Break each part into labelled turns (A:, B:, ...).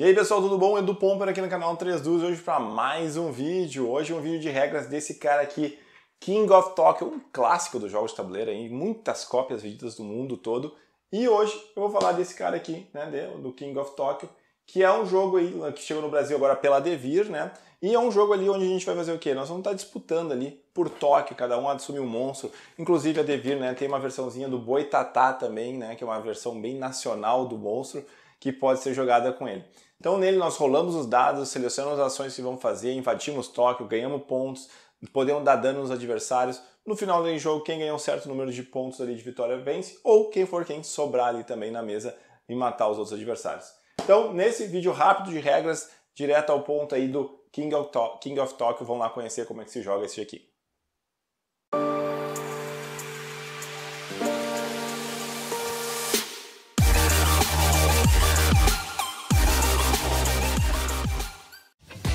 A: E aí pessoal, tudo bom? Edu Pomper aqui no canal 3 Duas, hoje para mais um vídeo. Hoje um vídeo de regras desse cara aqui, King of Tokyo, um clássico dos jogos de tabuleiro aí, muitas cópias vendidas do mundo todo. E hoje eu vou falar desse cara aqui, né, do King of Tokyo, que é um jogo aí né, que chegou no Brasil agora pela Devir, né? E é um jogo ali onde a gente vai fazer o quê? Nós vamos estar tá disputando ali por Tokyo cada um assume um monstro. Inclusive a Devir, né, tem uma versãozinha do Boitatá também, né, que é uma versão bem nacional do monstro que pode ser jogada com ele. Então nele nós rolamos os dados, selecionamos as ações que vamos fazer, invadimos Tóquio, ganhamos pontos, podemos dar dano nos adversários. No final do jogo, quem ganhar um certo número de pontos ali de vitória vence, ou quem for quem sobrar ali também na mesa e matar os outros adversários. Então, nesse vídeo rápido de regras, direto ao ponto aí do King of, Tóquio, vão lá conhecer como é que se joga esse aqui.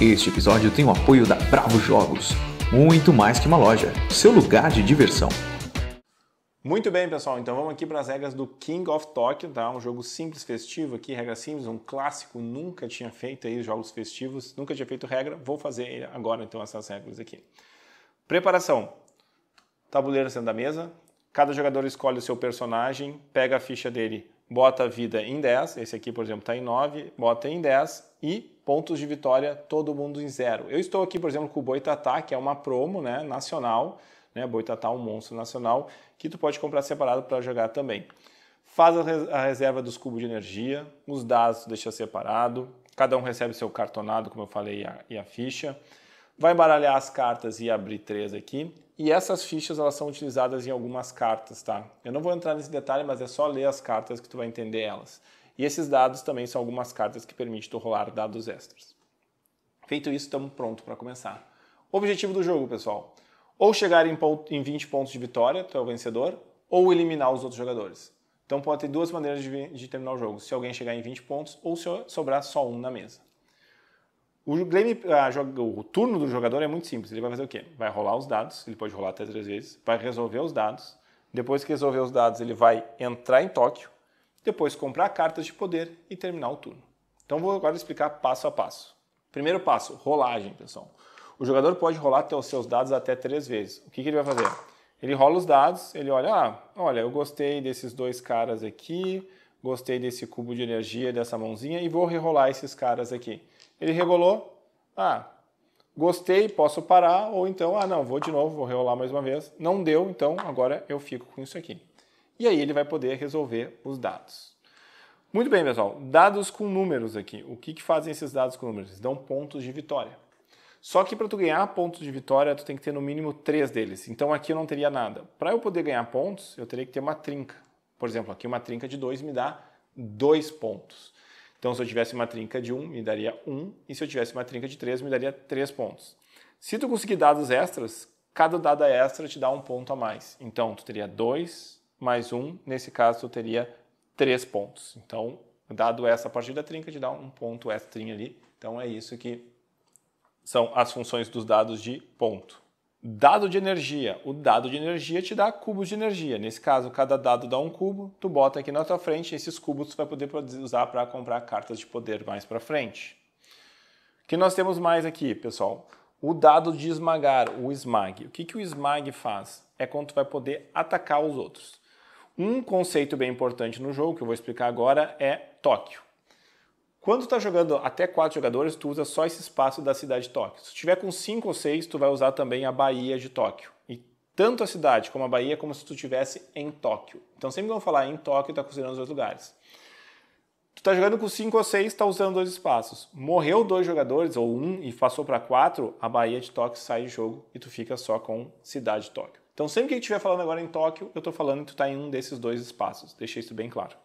A: Este episódio tem o apoio da Bravo Jogos, muito mais que uma loja, seu lugar de diversão. Muito bem, pessoal, então vamos aqui para as regras do King of Tokyo, tá? Um jogo simples festivo aqui, regra simples, um clássico, nunca tinha feito aí jogos festivos, nunca tinha feito regra, vou fazer agora então essas regras aqui. Preparação. Tabuleiro sendo da mesa, cada jogador escolhe o seu personagem, pega a ficha dele bota a vida em 10, esse aqui, por exemplo, está em 9, bota em 10 e pontos de vitória todo mundo em zero. Eu estou aqui, por exemplo, com o Boitatá, que é uma promo né, nacional, né, Boitatá é um monstro nacional, que tu pode comprar separado para jogar também. Faz a reserva dos cubos de energia, os dados deixa separado, cada um recebe seu cartonado, como eu falei, e a, e a ficha. Vai baralhar as cartas e abrir três aqui. E essas fichas elas são utilizadas em algumas cartas, tá? Eu não vou entrar nesse detalhe, mas é só ler as cartas que tu vai entender elas. E esses dados também são algumas cartas que permitem tu rolar dados extras. Feito isso, estamos pronto para começar. Objetivo do jogo, pessoal: ou chegar em, ponto, em 20 pontos de vitória, tu é o vencedor, ou eliminar os outros jogadores. Então pode ter duas maneiras de, de terminar o jogo: se alguém chegar em 20 pontos ou se sobrar só um na mesa. O, game, a, o turno do jogador é muito simples. Ele vai fazer o quê? Vai rolar os dados, ele pode rolar até três vezes, vai resolver os dados. Depois que resolver os dados, ele vai entrar em Tóquio, depois comprar cartas de poder e terminar o turno. Então vou agora explicar passo a passo. Primeiro passo, rolagem, pessoal. O jogador pode rolar até os seus dados até três vezes. O que, que ele vai fazer? Ele rola os dados, ele olha, ah, olha, eu gostei desses dois caras aqui, gostei desse cubo de energia, dessa mãozinha, e vou rerolar esses caras aqui. Ele regulou, ah, gostei, posso parar, ou então, ah, não, vou de novo, vou regular mais uma vez. Não deu, então agora eu fico com isso aqui. E aí ele vai poder resolver os dados. Muito bem, pessoal, dados com números aqui. O que, que fazem esses dados com números? Eles dão pontos de vitória. Só que para tu ganhar pontos de vitória, tu tem que ter no mínimo três deles. Então aqui eu não teria nada. Para eu poder ganhar pontos, eu teria que ter uma trinca. Por exemplo, aqui uma trinca de dois me dá dois pontos. Então, se eu tivesse uma trinca de 1, me daria 1, e se eu tivesse uma trinca de 3, me daria 3 pontos. Se tu conseguir dados extras, cada dado extra te dá um ponto a mais. Então, tu teria 2 mais 1, nesse caso, tu teria 3 pontos. Então, dado essa a partir da trinca, te dá um ponto extrinha ali. Então, é isso que são as funções dos dados de ponto. Dado de energia. O dado de energia te dá cubos de energia. Nesse caso, cada dado dá um cubo. Tu bota aqui na tua frente, esses cubos tu vai poder usar para comprar cartas de poder mais para frente. O que nós temos mais aqui, pessoal? O dado de esmagar, o smag. O que, que o smag faz? É quando tu vai poder atacar os outros. Um conceito bem importante no jogo, que eu vou explicar agora, é Tóquio. Quando está jogando até quatro jogadores, tu usa só esse espaço da cidade de Tóquio. Se tiver com cinco ou seis, tu vai usar também a Bahia de Tóquio. E tanto a cidade como a Bahia é como se tu estivesse em Tóquio. Então sempre vão falar em Tóquio, está considerando os dois lugares. Tu está jogando com cinco ou seis, está usando dois espaços. Morreu dois jogadores, ou um, e passou para quatro, a Bahia de Tóquio sai de jogo e tu fica só com cidade de Tóquio. Então sempre que estiver falando agora em Tóquio, eu estou falando que tu está em um desses dois espaços. Deixei isso bem claro.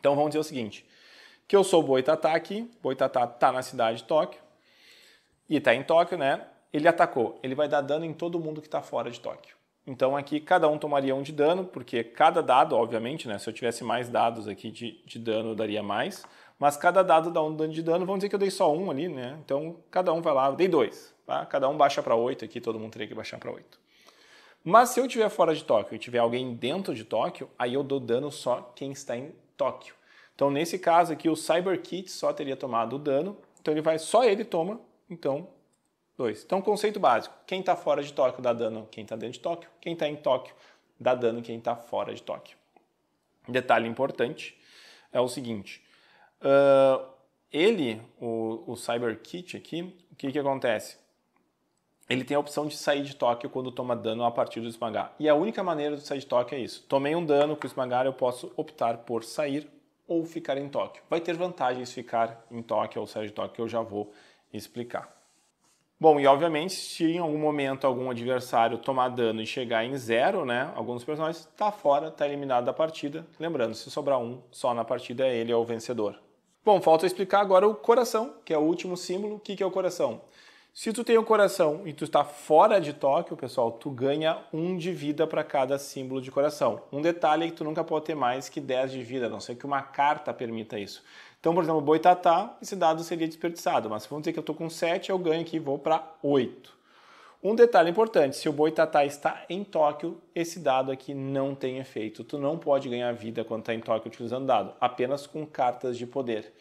A: Então vamos dizer o seguinte que eu sou Boitatá aqui, Boitatá tá na cidade de Tóquio, e tá em Tóquio, né? Ele atacou, ele vai dar dano em todo mundo que tá fora de Tóquio. Então aqui cada um tomaria um de dano, porque cada dado, obviamente, né? Se eu tivesse mais dados aqui de, de dano, eu daria mais. Mas cada dado dá um dano de dano, vamos dizer que eu dei só um ali, né? Então cada um vai lá, eu dei dois, tá? Cada um baixa para oito aqui, todo mundo teria que baixar para oito. Mas se eu estiver fora de Tóquio e tiver alguém dentro de Tóquio, aí eu dou dano só quem está em Tóquio. Então, nesse caso aqui, o CyberKit só teria tomado o dano, então ele vai, só ele toma, então 2. Então, conceito básico: quem está fora de Tóquio dá dano quem está dentro de Tóquio, quem está em Tóquio dá dano quem está fora de Tóquio. Detalhe importante é o seguinte: uh, ele, o, o CyberKit aqui, o que, que acontece? Ele tem a opção de sair de Tóquio quando toma dano a partir do esmagar. E a única maneira de sair de Tóquio é isso. Tomei um dano com o esmagar, eu posso optar por sair ou ficar em Tóquio. Vai ter vantagens ficar em Tóquio ou sair de Tóquio, que eu já vou explicar. Bom, e obviamente, se em algum momento algum adversário tomar dano e chegar em zero, né? Alguns personagens, tá fora, tá eliminado da partida. Lembrando, se sobrar um só na partida, ele é o vencedor. Bom, falta explicar agora o coração, que é o último símbolo. O que, que é o coração? Se tu tem o um coração e tu está fora de Tóquio, pessoal, tu ganha um de vida para cada símbolo de coração. Um detalhe é que tu nunca pode ter mais que 10 de vida, a não ser que uma carta permita isso. Então, por exemplo, Boitatá, esse dado seria desperdiçado, mas vamos dizer que eu estou com 7, eu ganho aqui e vou para 8. Um detalhe importante, se o Boitatá está em Tóquio, esse dado aqui não tem efeito. Tu não pode ganhar vida quando está em Tóquio utilizando dado, apenas com cartas de poder.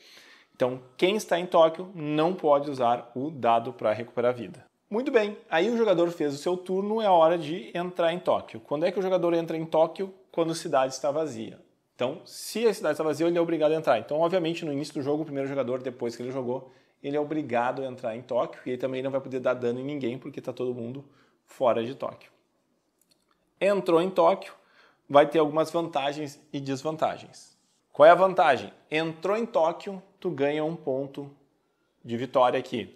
A: Então, quem está em Tóquio não pode usar o dado para recuperar a vida. Muito bem, aí o jogador fez o seu turno, é a hora de entrar em Tóquio. Quando é que o jogador entra em Tóquio? Quando a cidade está vazia. Então, se a cidade está vazia, ele é obrigado a entrar. Então, obviamente, no início do jogo, o primeiro jogador, depois que ele jogou, ele é obrigado a entrar em Tóquio e ele também não vai poder dar dano em ninguém porque está todo mundo fora de Tóquio. Entrou em Tóquio, vai ter algumas vantagens e desvantagens. Qual é a vantagem? Entrou em Tóquio, tu ganha um ponto de vitória aqui.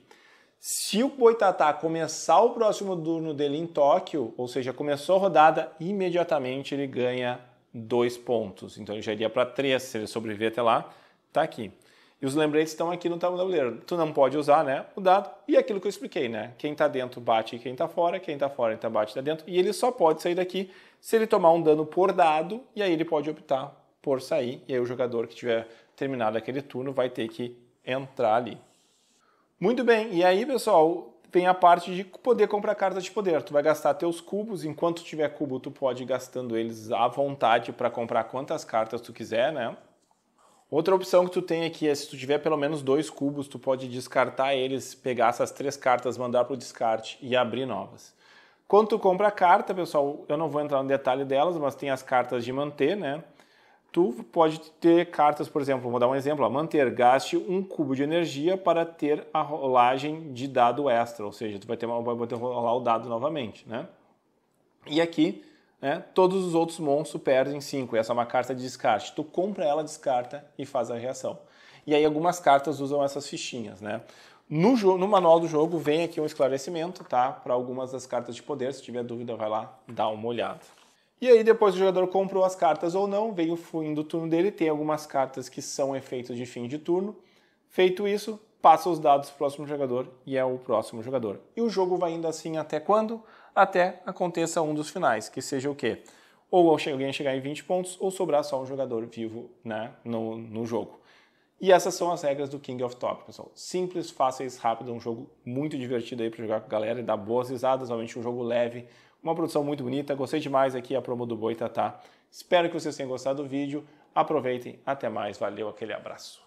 A: Se o Boitatá começar o próximo turno dele em Tóquio, ou seja, começou a rodada, imediatamente ele ganha dois pontos. Então ele já iria para três, se ele sobreviver até lá, tá aqui. E os lembretes estão aqui no tabuleiro. Tu não pode usar né, o dado e aquilo que eu expliquei, né? Quem tá dentro bate e quem tá fora, quem tá fora então bate tá dentro. E ele só pode sair daqui se ele tomar um dano por dado e aí ele pode optar por sair, e aí o jogador que tiver terminado aquele turno vai ter que entrar ali. Muito bem, e aí pessoal, vem a parte de poder comprar cartas de poder. Tu vai gastar teus cubos, enquanto tiver cubo tu pode ir gastando eles à vontade para comprar quantas cartas tu quiser, né? Outra opção que tu tem aqui é se tu tiver pelo menos dois cubos, tu pode descartar eles, pegar essas três cartas, mandar para o descarte e abrir novas. Quando tu compra a carta, pessoal, eu não vou entrar no detalhe delas, mas tem as cartas de manter, né? tu pode ter cartas, por exemplo, vou dar um exemplo, a manter, gaste um cubo de energia para ter a rolagem de dado extra, ou seja, tu vai ter, vai rolar o dado novamente, né? E aqui, né, todos os outros monstros perdem 5, essa é uma carta de descarte. Tu compra ela, descarta e faz a reação. E aí algumas cartas usam essas fichinhas, né? No, no manual do jogo vem aqui um esclarecimento, tá? Para algumas das cartas de poder, se tiver dúvida vai lá, dá uma olhada. E aí depois o jogador comprou as cartas ou não, vem o fim do turno dele, tem algumas cartas que são efeitos de fim de turno. Feito isso, passa os dados para o próximo jogador e é o próximo jogador. E o jogo vai indo assim até quando? Até aconteça um dos finais, que seja o quê? Ou alguém chegar em 20 pontos ou sobrar só um jogador vivo né, no, no jogo. E essas são as regras do King of Top, pessoal. Simples, fáceis, rápido, um jogo muito divertido aí para jogar com a galera e dar boas risadas, realmente um jogo leve, uma produção muito bonita, gostei demais aqui a promo do Tatá. Espero que vocês tenham gostado do vídeo. Aproveitem, até mais, valeu, aquele abraço.